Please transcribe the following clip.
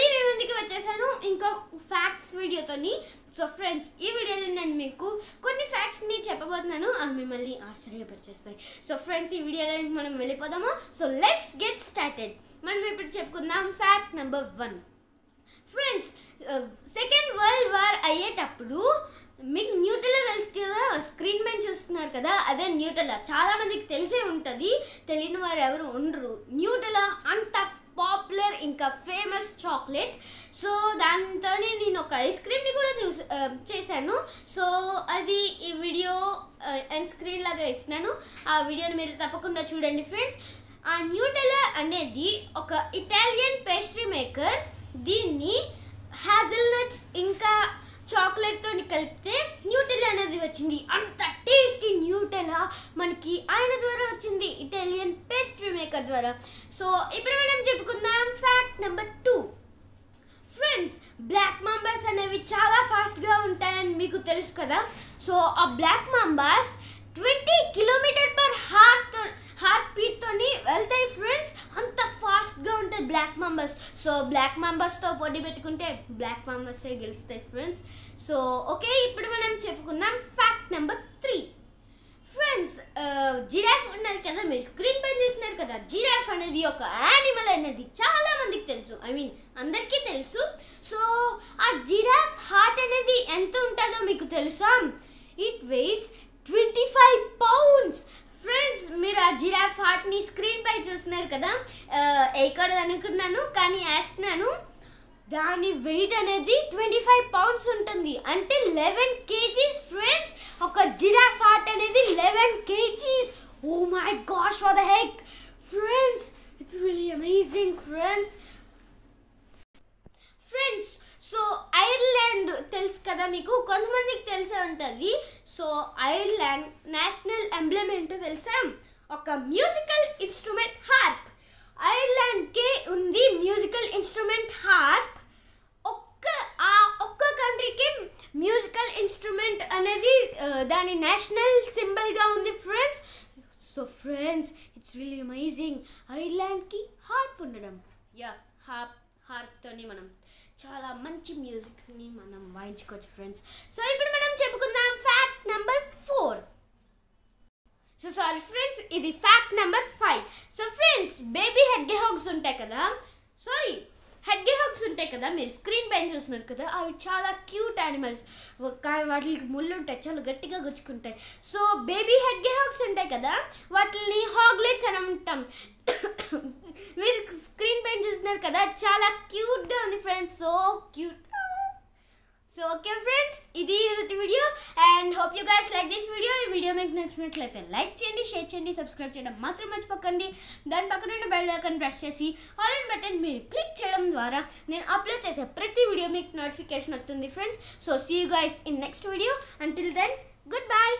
మళ్ళీ మీ ముందుకి వచ్చేసాను ఇంకో ఫ్యాక్ట్స్ వీడియోతోని సో ఫ్రెండ్స్ ఈ వీడియోలో నేను మీకు కొన్ని ఫ్యాక్ట్స్ని చెప్పబోతున్నాను అవి మిమ్మల్ని ఆశ్చర్యపరిచేస్తాయి సో ఫ్రెండ్స్ ఈ వీడియోలో మనం వెళ్ళిపోదామా సో లెట్స్ గెట్ స్టార్టెడ్ మనం ఇప్పుడు చెప్పుకుందాం fact number one friends second world war అయ్యేటప్పుడు మీకు న్యూటల్ తెలుసు కదా స్క్రీన్ పైన చూస్తున్నారు కదా అదే న్యూటెలా చాలామందికి తెలిసే ఉంటుంది తెలియని వారు ఎవరు ఉండరు న్యూటల్ చాక్లెట్ సో దాంతో నేను ఒక ఐస్ క్రీమ్ని కూడా చూ చేశాను సో అది ఈ వీడియో అండ్ స్క్రీన్ లాగా ఇస్తున్నాను ఆ వీడియోని మీరు తప్పకుండా చూడండి ఫ్రెండ్స్ ఆ న్యూటెలా అనేది ఒక ఇటాలియన్ పేస్ట్రీ మేకర్ దీన్ని హ్యాజల్నట్స్ ఇంకా చాక్లెట్తో కలిపితే న్యూటెలా అనేది వచ్చింది అంత టేస్టీ న్యూటెలా మనకి ఆయన ద్వారా వచ్చింది ఇటాలియన్ పేస్ట్రీ మేకర్ ద్వారా సో ఇప్పుడు మనం చెప్పుకుందాం fact number friends black mambas అనేవి చాలా ఫాస్ట్గా ఉంటాయని మీకు తెలుసు కదా సో ఆ black mambas twenty kilometer per హార్తో హార్ స్పీడ్తోని వెళ్తాయి ఫ్రెండ్స్ అంత ఫాస్ట్గా ఉంటాయి బ్లాక్ మెంబర్స్ సో బ్లాక్ మెంబర్స్తో పోటీ పెట్టుకుంటే బ్లాక్ మాంబస్సే గెలుస్తాయి ఫ్రెండ్స్ సో ఓకే ఇప్పుడు మనం చెప్పుకుందాం fact number three friends giraffe ఉన్నది కదా మీరు స్క్రీన్ పైన చూస్తున్నారు కదా జిరాఫ్ అనేది ఒక యానిమల్ అనేది చాలా ఐ మీన్ అందరికీ తెలుసు సో ఆ జిరాఫ్ హార్ట్ అనేది ఎంత ఉంటుందో మీకు తెలుసా it weighs twenty five pounds friends మీరు ఆ జిరాఫ్ హార్ట్ని స్క్రీన్పై చూస్తున్నారు కదా వేయకూడదు అనుకున్నాను కానీ వేస్తున్నాను దాని వెయిట్ అనేది ట్వంటీ ఫైవ్ పౌండ్స్ ఉంటుంది అంటే లెవెన్ కేజీస్ ఫ్రెండ్స్ ఒక జిరాఫ్ హార్ట్ అనేది eleven kgs oh my gosh for the heck friends it's really amazing friends friends so Ireland తెలుసు కదా మీకు కొంతమందికి తెలిసే ఉంటుంది సో ఐర్లాండ్ నేషనల్ ఎంబ్లెమ్ ఏంటో తెలుసా ఒక మ్యూజికల్ ఇన్స్ట్రుమెంట్ హార్ప్ ఐర్లాండ్కి ఉంది మ్యూజికల్ ఇన్స్ట్రుమెంట్ హార్ప్ ఒక్క ఆ ఒక్క కంట్రీకి మ్యూజికల్ ఇన్స్ట్రుమెంట్ అనేది దాని నేషనల్ సింబల్గా ఉంది friends so friends it's really amazing ఐర్లాండ్కి హార్ప్ ఉండడం యా హార్ప్ హార్ప్తోని మనం చాలా మంచి మ్యూజిక్ని మనం వాయించుకోవచ్చు ఫ్రెండ్స్ సో ఇప్పుడు మనం చెప్పుకుందాం fact number four so sorry friends ఇది fact number five so friends baby hedgehogs ఉంటాయి కదా సారీ హెడ్ హాగ్స్ ఉంటాయి కదా మీరు స్క్రీన్ పైన చూస్తున్నారు కదా అవి చాలా క్యూట్ యానిమల్స్ వాటికి ముళ్ళు ఉంటాయి చాలా గట్టిగా గుచ్చుకుంటాయి సో బేబీ హెడ్ హాగ్స్ ఉంటాయి కదా వాటిని హాగ్లెట్స్ అని ఉంటాం చూస్తున్నారు కదా చాలా క్యూట్ గా ఉంది friends so cute so okay friends ఇది video and hope you guys like this video ఈ వీడియో మీకు నచ్చినట్లయితే లైక్ చేయండి షేర్ చేయండి సబ్స్క్రైబ్ చేయడం మాత్రం మర్చిపోకండి దాని పక్కన ఉన్న బెల్ ఐకన్ ప్రెస్ చేసి ఆల్ అండ్ బటన్ మీరు క్లిక్ చేయడం ద్వారా నేను అప్లోడ్ చేసే ప్రతి వీడియో మీకు నోటిఫికేషన్ వస్తుంది friends so see you guys in next video until then good bye